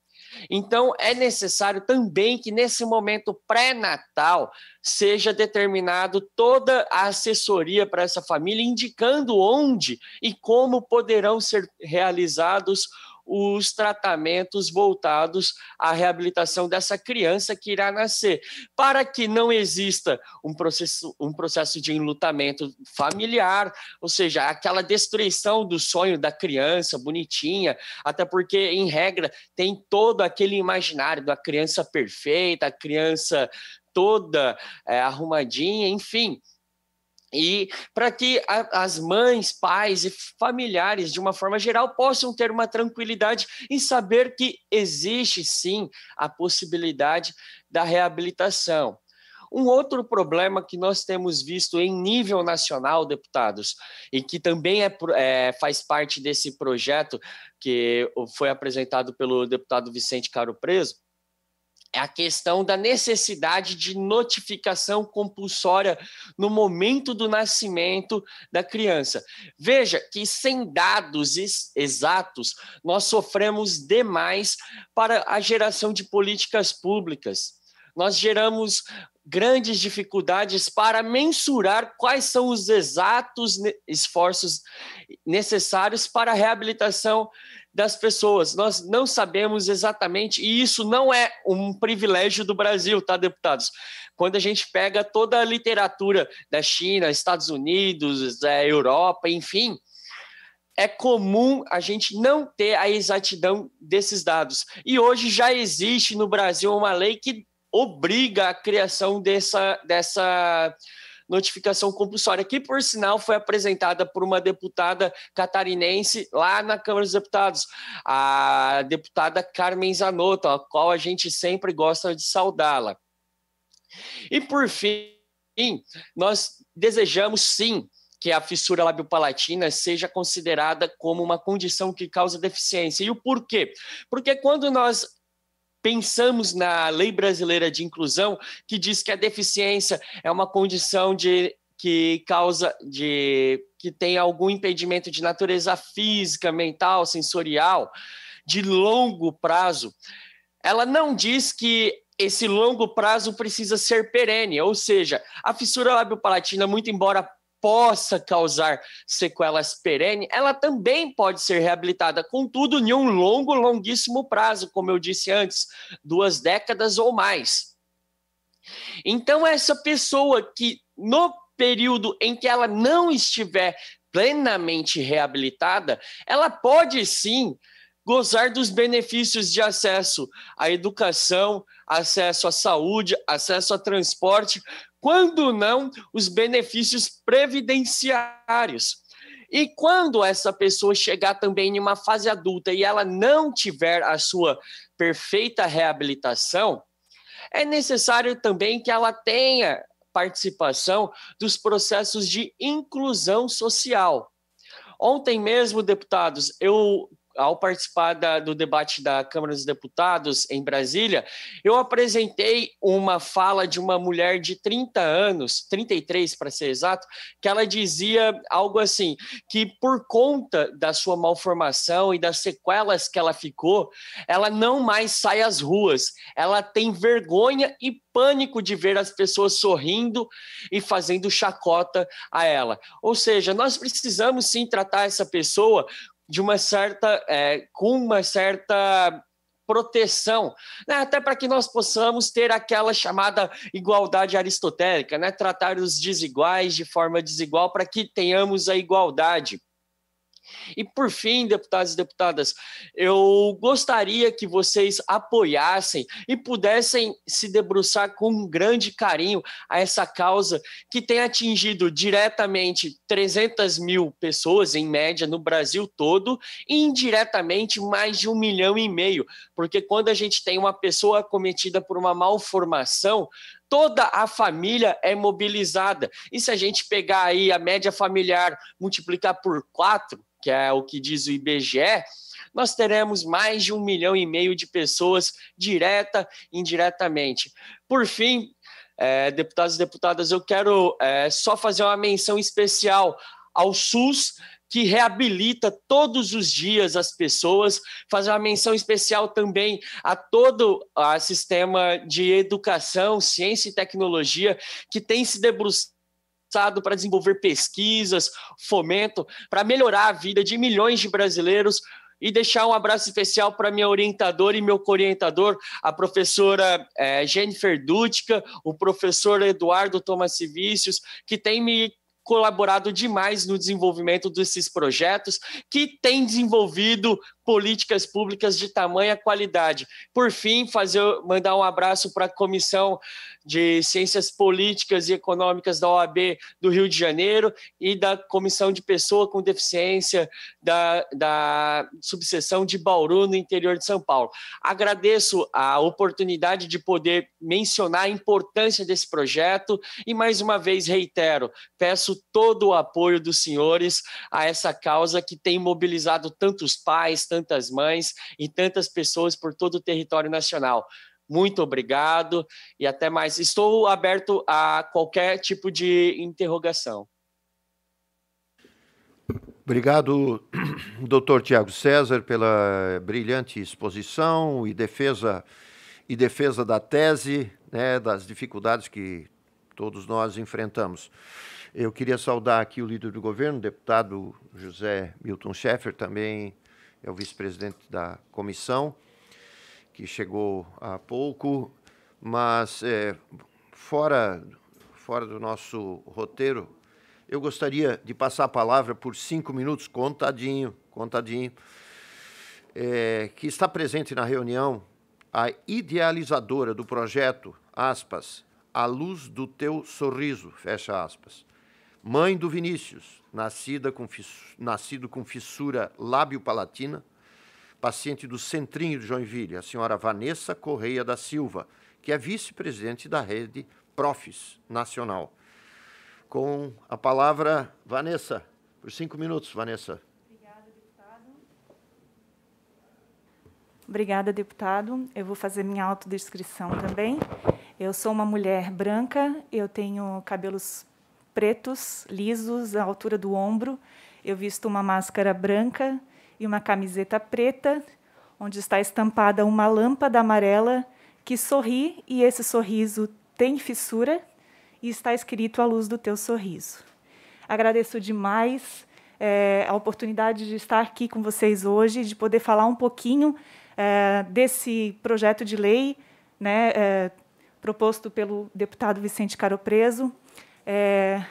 Speaker 5: Então, é necessário também que nesse momento pré-natal seja determinado toda a assessoria para essa família, indicando onde e como poderão ser realizados os tratamentos voltados à reabilitação dessa criança que irá nascer, para que não exista um processo, um processo de enlutamento familiar, ou seja, aquela destruição do sonho da criança bonitinha, até porque, em regra, tem todo aquele imaginário da criança perfeita, a criança toda é, arrumadinha, enfim e para que a, as mães, pais e familiares, de uma forma geral, possam ter uma tranquilidade em saber que existe sim a possibilidade da reabilitação. Um outro problema que nós temos visto em nível nacional, deputados, e que também é, é, faz parte desse projeto que foi apresentado pelo deputado Vicente Caro Preso, é a questão da necessidade de notificação compulsória no momento do nascimento da criança. Veja que sem dados exatos, nós sofremos demais para a geração de políticas públicas. Nós geramos grandes dificuldades para mensurar quais são os exatos esforços necessários para a reabilitação das pessoas. Nós não sabemos exatamente, e isso não é um privilégio do Brasil, tá, deputados? Quando a gente pega toda a literatura da China, Estados Unidos, é, Europa, enfim, é comum a gente não ter a exatidão desses dados. E hoje já existe no Brasil uma lei que obriga a criação dessa. dessa notificação compulsória, que, por sinal, foi apresentada por uma deputada catarinense lá na Câmara dos Deputados, a deputada Carmen Zanotto, a qual a gente sempre gosta de saudá-la. E, por fim, nós desejamos, sim, que a fissura labiopalatina seja considerada como uma condição que causa deficiência. E o porquê? Porque quando nós pensamos na Lei Brasileira de Inclusão, que diz que a deficiência é uma condição de que causa de que tem algum impedimento de natureza física, mental, sensorial, de longo prazo. Ela não diz que esse longo prazo precisa ser perene, ou seja, a fissura labiopalatina, muito embora possa causar sequelas perene, ela também pode ser reabilitada, contudo, em um longo, longuíssimo prazo, como eu disse antes, duas décadas ou mais. Então, essa pessoa que no período em que ela não estiver plenamente reabilitada, ela pode sim gozar dos benefícios de acesso à educação, acesso à saúde, acesso a transporte, quando não os benefícios previdenciários. E quando essa pessoa chegar também em uma fase adulta e ela não tiver a sua perfeita reabilitação, é necessário também que ela tenha participação dos processos de inclusão social. Ontem mesmo, deputados, eu ao participar da, do debate da Câmara dos Deputados em Brasília, eu apresentei uma fala de uma mulher de 30 anos, 33 para ser exato, que ela dizia algo assim: que por conta da sua malformação e das sequelas que ela ficou, ela não mais sai às ruas, ela tem vergonha e pânico de ver as pessoas sorrindo e fazendo chacota a ela. Ou seja, nós precisamos sim tratar essa pessoa de uma certa, é, com uma certa proteção, né? até para que nós possamos ter aquela chamada igualdade aristotélica, né? tratar os desiguais de forma desigual para que tenhamos a igualdade. E por fim, deputados e deputadas, eu gostaria que vocês apoiassem e pudessem se debruçar com um grande carinho a essa causa que tem atingido diretamente 300 mil pessoas, em média, no Brasil todo, e indiretamente mais de um milhão e meio, porque quando a gente tem uma pessoa cometida por uma malformação, toda a família é mobilizada. E se a gente pegar aí a média familiar, multiplicar por quatro, que é o que diz o IBGE, nós teremos mais de um milhão e meio de pessoas, direta e indiretamente. Por fim, é, deputados e deputadas, eu quero é, só fazer uma menção especial ao SUS, que reabilita todos os dias as pessoas, fazer uma menção especial também a todo o sistema de educação, ciência e tecnologia que tem se debruçado para desenvolver pesquisas, fomento, para melhorar a vida de milhões de brasileiros. E deixar um abraço especial para minha orientadora e meu co-orientador, a professora é, Jennifer Dutka, o professor Eduardo Thomas Tomacivícios, que tem me colaborado demais no desenvolvimento desses projetos, que tem desenvolvido políticas públicas de tamanha qualidade. Por fim, fazer, mandar um abraço para a Comissão de Ciências Políticas e Econômicas da OAB do Rio de Janeiro e da Comissão de Pessoa com Deficiência da, da subseção de Bauru, no interior de São Paulo. Agradeço a oportunidade de poder mencionar a importância desse projeto e, mais uma vez, reitero, peço todo o apoio dos senhores a essa causa que tem mobilizado tantos pais, tantos tantas mães e tantas pessoas por todo o território nacional. Muito obrigado e até mais. Estou aberto a qualquer tipo de interrogação.
Speaker 1: Obrigado, doutor Tiago César, pela brilhante exposição e defesa, e defesa da tese, né, das dificuldades que todos nós enfrentamos. Eu queria saudar aqui o líder do governo, o deputado José Milton Schaeffer, também é o vice-presidente da comissão, que chegou há pouco, mas é, fora, fora do nosso roteiro, eu gostaria de passar a palavra por cinco minutos, contadinho, contadinho, é, que está presente na reunião a idealizadora do projeto, aspas, A Luz do Teu Sorriso, fecha aspas, mãe do Vinícius, nascida com nascido com fissura lábio-palatina, paciente do Centrinho de Joinville, a senhora Vanessa Correia da Silva, que é vice-presidente da rede Profis Nacional. Com a palavra, Vanessa, por cinco minutos, Vanessa.
Speaker 6: Obrigada, deputado. Eu vou fazer minha autodescrição também. Eu sou uma mulher branca, eu tenho cabelos pretos, lisos, à altura do ombro. Eu visto uma máscara branca e uma camiseta preta, onde está estampada uma lâmpada amarela que sorri e esse sorriso tem fissura e está escrito à luz do teu sorriso. Agradeço demais é, a oportunidade de estar aqui com vocês hoje, de poder falar um pouquinho é, desse projeto de lei, né? É, proposto pelo deputado Vicente Caropreso. É,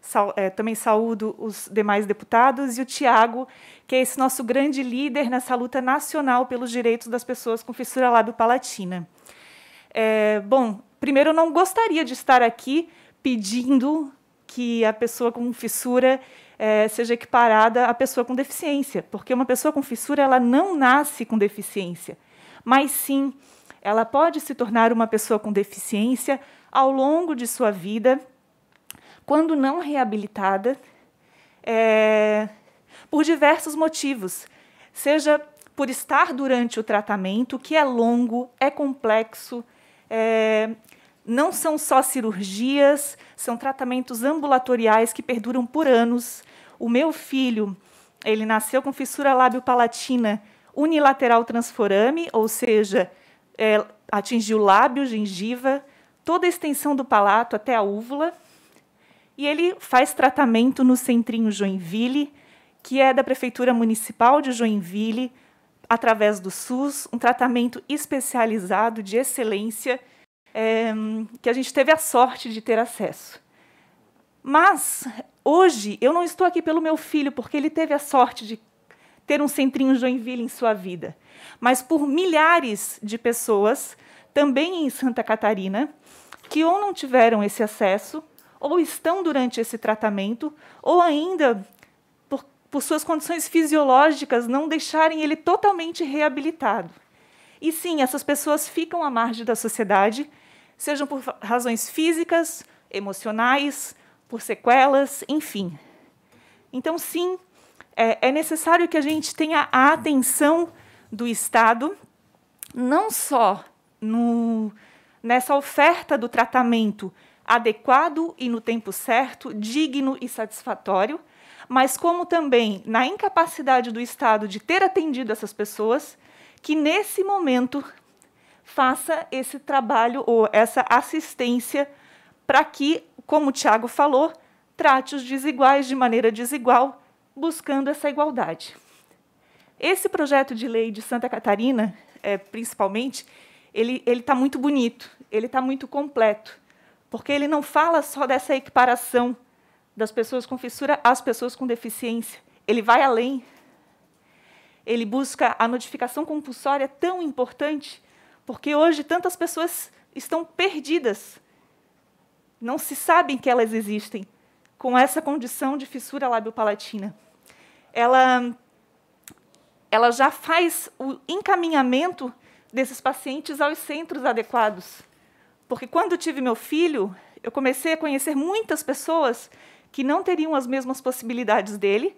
Speaker 6: sal, é, também saúdo os demais deputados e o Tiago, que é esse nosso grande líder nessa luta nacional pelos direitos das pessoas com fissura lábio-palatina. É, bom, primeiro, eu não gostaria de estar aqui pedindo que a pessoa com fissura é, seja equiparada à pessoa com deficiência, porque uma pessoa com fissura ela não nasce com deficiência, mas sim ela pode se tornar uma pessoa com deficiência ao longo de sua vida quando não reabilitada, é, por diversos motivos, seja por estar durante o tratamento, que é longo, é complexo, é, não são só cirurgias, são tratamentos ambulatoriais que perduram por anos. O meu filho, ele nasceu com fissura lábio-palatina unilateral transforame, ou seja, é, atingiu lábio, gengiva, toda a extensão do palato até a úvula. E ele faz tratamento no Centrinho Joinville, que é da Prefeitura Municipal de Joinville, através do SUS, um tratamento especializado de excelência é, que a gente teve a sorte de ter acesso. Mas hoje eu não estou aqui pelo meu filho, porque ele teve a sorte de ter um centrinho Joinville em sua vida, mas por milhares de pessoas, também em Santa Catarina, que ou não tiveram esse acesso ou estão durante esse tratamento, ou ainda por, por suas condições fisiológicas não deixarem ele totalmente reabilitado. E sim, essas pessoas ficam à margem da sociedade, sejam por razões físicas, emocionais, por sequelas, enfim. Então, sim, é, é, necessário que a gente tenha a atenção do Estado, não só no, nessa oferta do tratamento adequado e no tempo certo, digno e satisfatório, mas como também na incapacidade do Estado de ter atendido essas pessoas, que nesse momento faça esse trabalho ou essa assistência para que, como o Tiago falou, trate os desiguais de maneira desigual, buscando essa igualdade. Esse projeto de lei de Santa Catarina, é, principalmente, ele está muito bonito, ele está muito completo porque ele não fala só dessa equiparação das pessoas com fissura às pessoas com deficiência. Ele vai além. Ele busca a notificação compulsória tão importante, porque hoje tantas pessoas estão perdidas. Não se sabem que elas existem com essa condição de fissura lábio-palatina. Ela, ela já faz o encaminhamento desses pacientes aos centros adequados. Porque quando tive meu filho, eu comecei a conhecer muitas pessoas que não teriam as mesmas possibilidades dele,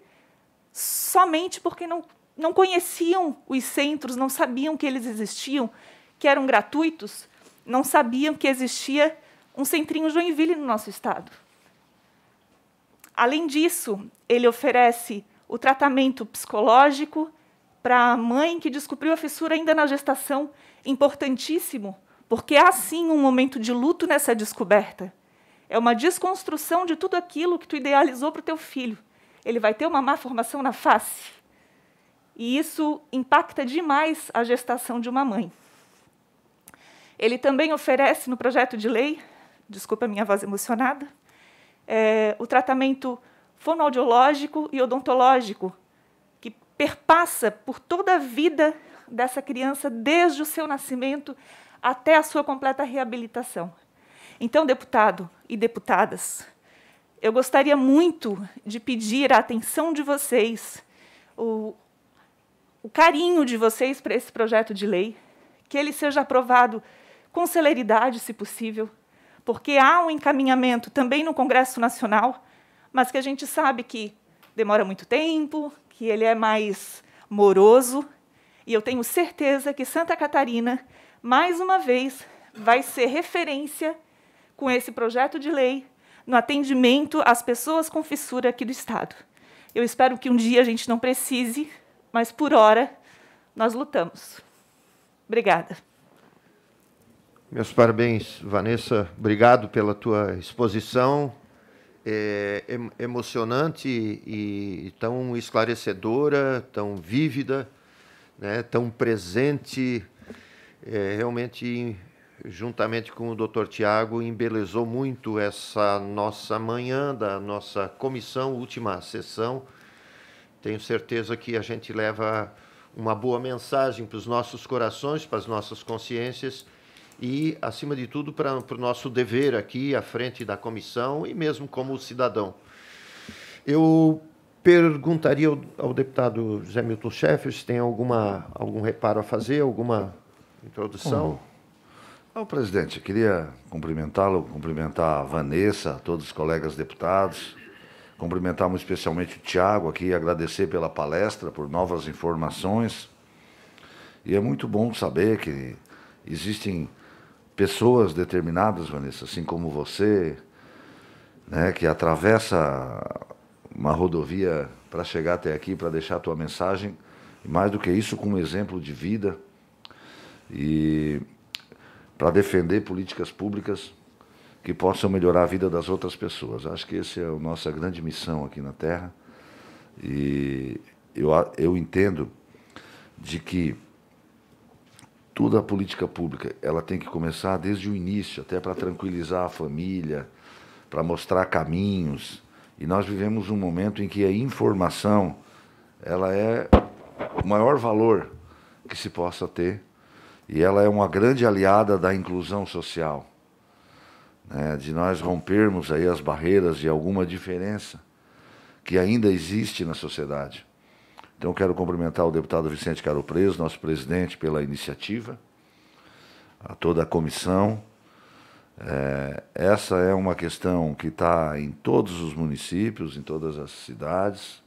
Speaker 6: somente porque não, não conheciam os centros, não sabiam que eles existiam, que eram gratuitos, não sabiam que existia um centrinho Joinville no nosso estado. Além disso, ele oferece o tratamento psicológico para a mãe que descobriu a fissura ainda na gestação, importantíssimo porque há sim um momento de luto nessa descoberta. É uma desconstrução de tudo aquilo que tu idealizou para o teu filho. Ele vai ter uma má formação na face. E isso impacta demais a gestação de uma mãe. Ele também oferece no projeto de lei, desculpa a minha voz emocionada, é, o tratamento fonoaudiológico e odontológico, que perpassa por toda a vida dessa criança, desde o seu nascimento até a sua completa reabilitação. Então, deputado e deputadas, eu gostaria muito de pedir a atenção de vocês, o, o carinho de vocês para esse projeto de lei, que ele seja aprovado com celeridade, se possível, porque há um encaminhamento também no Congresso Nacional, mas que a gente sabe que demora muito tempo, que ele é mais moroso, e eu tenho certeza que Santa Catarina mais uma vez, vai ser referência com esse projeto de lei no atendimento às pessoas com fissura aqui do Estado. Eu espero que um dia a gente não precise, mas por hora nós lutamos. Obrigada.
Speaker 1: Meus parabéns, Vanessa. Obrigado pela tua exposição é, é emocionante e, e tão esclarecedora, tão vívida, né, tão presente é, realmente, juntamente com o doutor Tiago, embelezou muito essa nossa manhã da nossa comissão, última sessão. Tenho certeza que a gente leva uma boa mensagem para os nossos corações, para as nossas consciências e, acima de tudo, para, para o nosso dever aqui à frente da comissão e mesmo como cidadão. Eu perguntaria ao, ao deputado José Milton Schaeffer se tem alguma, algum reparo a fazer, alguma Introdução.
Speaker 7: Não, presidente, queria cumprimentá-lo, cumprimentar a Vanessa, todos os colegas deputados, cumprimentar muito especialmente o Tiago aqui, agradecer pela palestra, por novas informações. E é muito bom saber que existem pessoas determinadas, Vanessa, assim como você, né, que atravessa uma rodovia para chegar até aqui, para deixar a tua mensagem, e mais do que isso, com um exemplo de vida e para defender políticas públicas que possam melhorar a vida das outras pessoas. Acho que essa é a nossa grande missão aqui na Terra. E eu, eu entendo de que toda a política pública ela tem que começar desde o início, até para tranquilizar a família, para mostrar caminhos. E nós vivemos um momento em que a informação ela é o maior valor que se possa ter e ela é uma grande aliada da inclusão social, né? de nós rompermos aí as barreiras de alguma diferença que ainda existe na sociedade. Então, quero cumprimentar o deputado Vicente Caro Preso, nosso presidente, pela iniciativa, a toda a comissão. É, essa é uma questão que está em todos os municípios, em todas as cidades,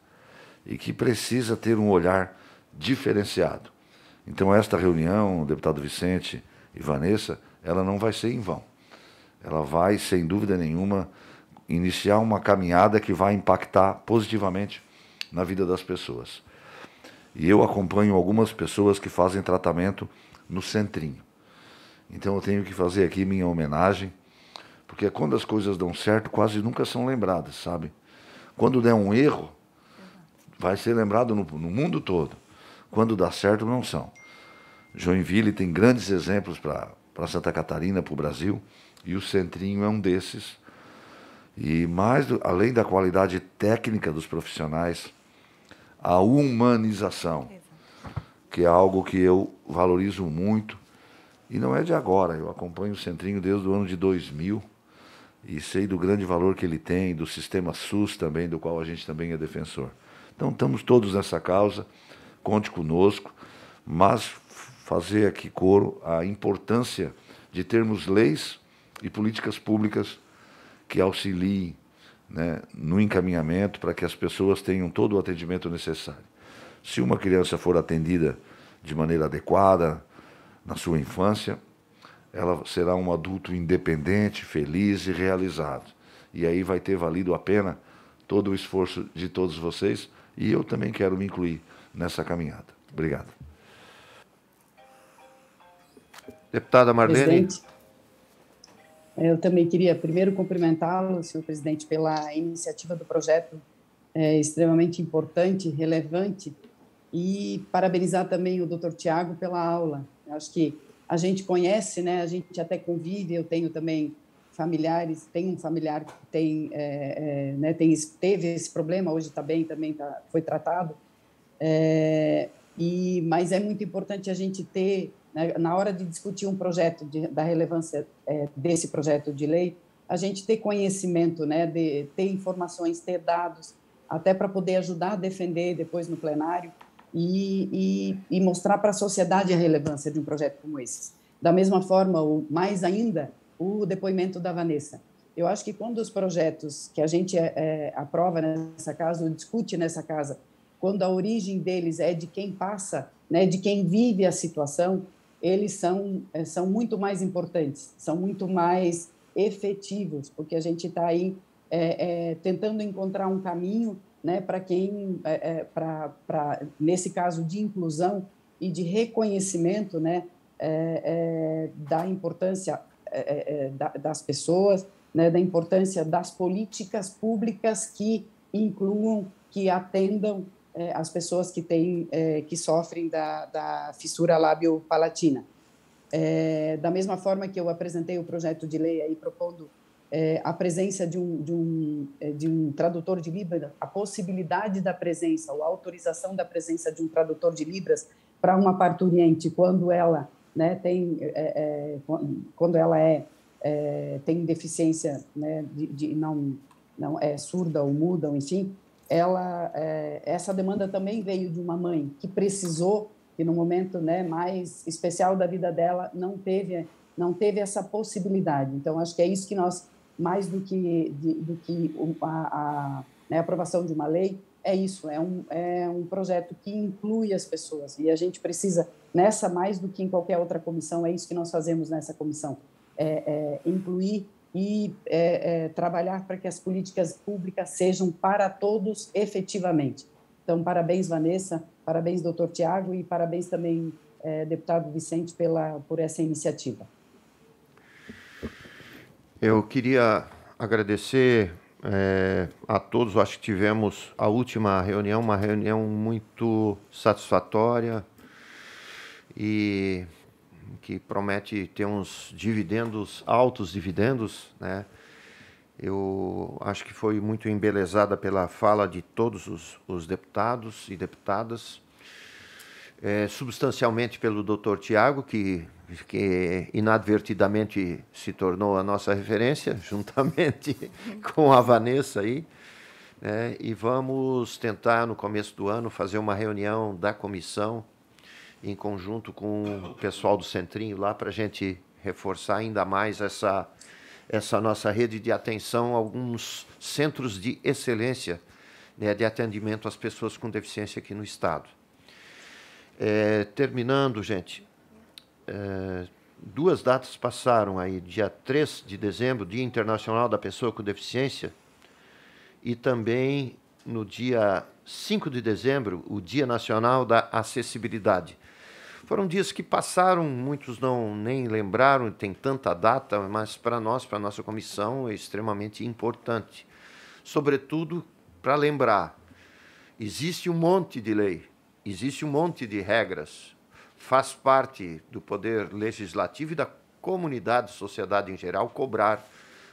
Speaker 7: e que precisa ter um olhar diferenciado. Então, esta reunião, deputado Vicente e Vanessa, ela não vai ser em vão. Ela vai, sem dúvida nenhuma, iniciar uma caminhada que vai impactar positivamente na vida das pessoas. E eu acompanho algumas pessoas que fazem tratamento no centrinho. Então eu tenho que fazer aqui minha homenagem, porque é quando as coisas dão certo, quase nunca são lembradas, sabe? Quando der um erro, vai ser lembrado no, no mundo todo. Quando dá certo, não são. Joinville tem grandes exemplos para Santa Catarina, para o Brasil, e o Centrinho é um desses. E mais, do, além da qualidade técnica dos profissionais, a humanização, que é algo que eu valorizo muito. E não é de agora, eu acompanho o Centrinho desde o ano de 2000 e sei do grande valor que ele tem, do sistema SUS também, do qual a gente também é defensor. Então, estamos todos nessa causa, conte conosco, mas fazer aqui coro a importância de termos leis e políticas públicas que auxiliem né, no encaminhamento para que as pessoas tenham todo o atendimento necessário. Se uma criança for atendida de maneira adequada na sua infância, ela será um adulto independente, feliz e realizado. E aí vai ter valido a pena todo o esforço de todos vocês e eu também quero me incluir nessa caminhada. Obrigado. Deputada Marlene. Presidente,
Speaker 2: eu também queria primeiro cumprimentá-lo, senhor presidente, pela iniciativa do projeto é, extremamente importante, relevante, e parabenizar também o doutor Tiago pela aula. Eu acho que a gente conhece, né? A gente até convive. Eu tenho também familiares, tem um familiar que tem, é, é, né, tem teve esse problema, hoje está bem, também tá, foi tratado. É, e mas é muito importante a gente ter né? Na hora de discutir um projeto, de, da relevância é, desse projeto de lei, a gente ter conhecimento, né, de, ter informações, ter dados, até para poder ajudar a defender depois no plenário e, e, e mostrar para a sociedade a relevância de um projeto como esse. Da mesma forma, ou mais ainda, o depoimento da Vanessa. Eu acho que quando os projetos que a gente é, é, aprova nessa casa, ou discute nessa casa, quando a origem deles é de quem passa, né, de quem vive a situação, eles são, eh, são muito mais importantes, são muito mais efetivos, porque a gente está aí é, é, tentando encontrar um caminho né, para quem, é, pra, pra, nesse caso de inclusão e de reconhecimento né, é, da importância das pessoas, né, da importância das políticas públicas que incluam, que atendam é, as pessoas que têm, é, que sofrem da, da fissura lábio-palatina. É, da mesma forma que eu apresentei o projeto de lei aí propondo é, a presença de um, de, um, é, de um tradutor de Libras, a possibilidade da presença ou a autorização da presença de um tradutor de Libras para uma parturiente quando ela né, tem é, é quando ela é, é, tem deficiência né, de, de, não não é surda ou muda ou enfim ela, é, essa demanda também veio de uma mãe que precisou e no momento né, mais especial da vida dela não teve não teve essa possibilidade. Então acho que é isso que nós mais do que de, do que a, a né, aprovação de uma lei é isso é um é um projeto que inclui as pessoas e a gente precisa nessa mais do que em qualquer outra comissão é isso que nós fazemos nessa comissão é, é incluir e é, é, trabalhar para que as políticas públicas sejam para todos efetivamente. Então, parabéns, Vanessa, parabéns, doutor Tiago, e parabéns também, é, deputado Vicente, pela, por essa iniciativa.
Speaker 1: Eu queria agradecer é, a todos. Acho que tivemos a última reunião, uma reunião muito satisfatória e que promete ter uns dividendos, altos dividendos, né? Eu acho que foi muito embelezada pela fala de todos os, os deputados e deputadas, é, substancialmente pelo doutor Tiago, que, que inadvertidamente se tornou a nossa referência, juntamente com a Vanessa aí. Né? E vamos tentar, no começo do ano, fazer uma reunião da comissão em conjunto com o pessoal do Centrinho lá para a gente reforçar ainda mais essa, essa nossa rede de atenção a alguns centros de excelência né, de atendimento às pessoas com deficiência aqui no Estado. É, terminando, gente, é, duas datas passaram aí, dia 3 de dezembro, Dia Internacional da Pessoa com Deficiência, e também no dia 5 de dezembro, o Dia Nacional da Acessibilidade. Foram dias que passaram, muitos não nem lembraram, tem tanta data, mas para nós, para a nossa comissão, é extremamente importante. Sobretudo para lembrar: existe um monte de lei, existe um monte de regras, faz parte do poder legislativo e da comunidade, sociedade em geral, cobrar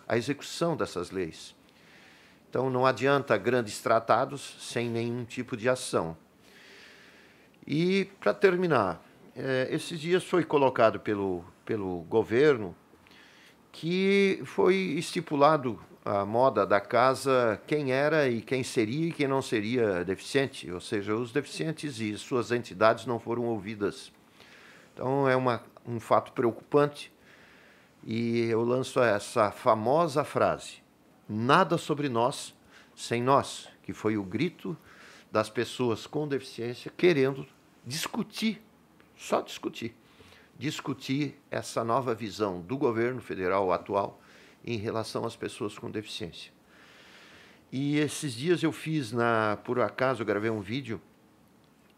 Speaker 1: a execução dessas leis. Então, não adianta grandes tratados sem nenhum tipo de ação. E, para terminar, é, esses dias foi colocado pelo, pelo governo que foi estipulado a moda da casa quem era e quem seria e quem não seria deficiente, ou seja, os deficientes e suas entidades não foram ouvidas. Então é uma, um fato preocupante e eu lanço essa famosa frase: nada sobre nós sem nós, que foi o grito das pessoas com deficiência querendo discutir só discutir. Discutir essa nova visão do governo federal atual em relação às pessoas com deficiência. E esses dias eu fiz, na, por acaso, eu gravei um vídeo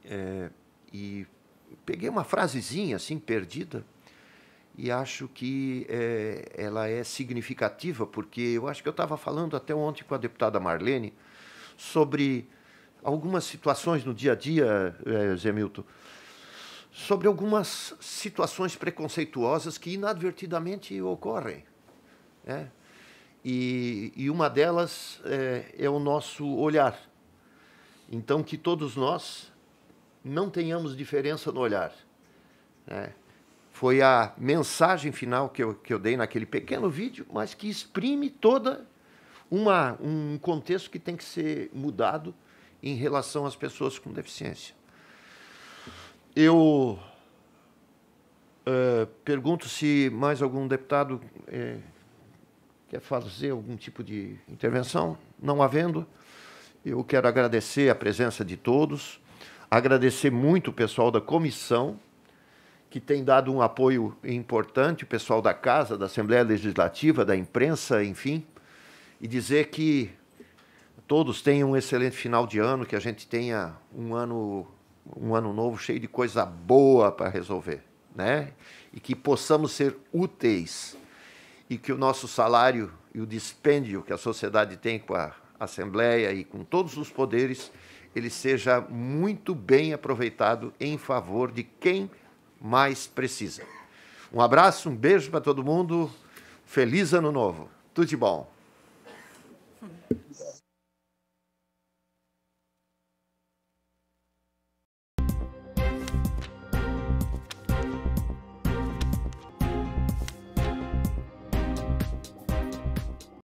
Speaker 1: é, e peguei uma frasezinha assim, perdida, e acho que é, ela é significativa, porque eu acho que eu estava falando até ontem com a deputada Marlene sobre algumas situações no dia a dia, eh, é, Zemilton, sobre algumas situações preconceituosas que inadvertidamente ocorrem. Né? E, e, uma delas é, é o nosso olhar. Então, que todos nós não tenhamos diferença no olhar. Né? Foi a mensagem final que eu, que eu dei naquele pequeno vídeo, mas que exprime toda uma, um contexto que tem que ser mudado em relação às pessoas com deficiência. Eu eh, pergunto se mais algum deputado eh, quer fazer algum tipo de intervenção. Não havendo, eu quero agradecer a presença de todos, agradecer muito o pessoal da comissão, que tem dado um apoio importante, o pessoal da Casa, da Assembleia Legislativa, da imprensa, enfim, e dizer que todos tenham um excelente final de ano, que a gente tenha um ano um ano novo cheio de coisa boa para resolver, né? E que possamos ser úteis e que o nosso salário e o dispêndio que a sociedade tem com a Assembleia e com todos os poderes, ele seja muito bem aproveitado em favor de quem mais precisa. Um abraço, um beijo para todo mundo. Feliz ano novo. Tudo de bom.